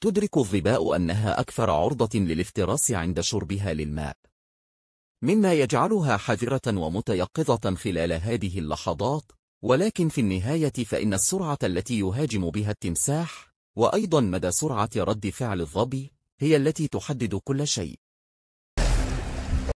تدرك الظباء أنها أكثر عرضة للافتراس عند شربها للماء مما يجعلها حذرة ومتيقظة خلال هذه اللحظات ولكن في النهاية فإن السرعة التي يهاجم بها التمساح وأيضا مدى سرعة رد فعل الظبي هي التي تحدد كل شيء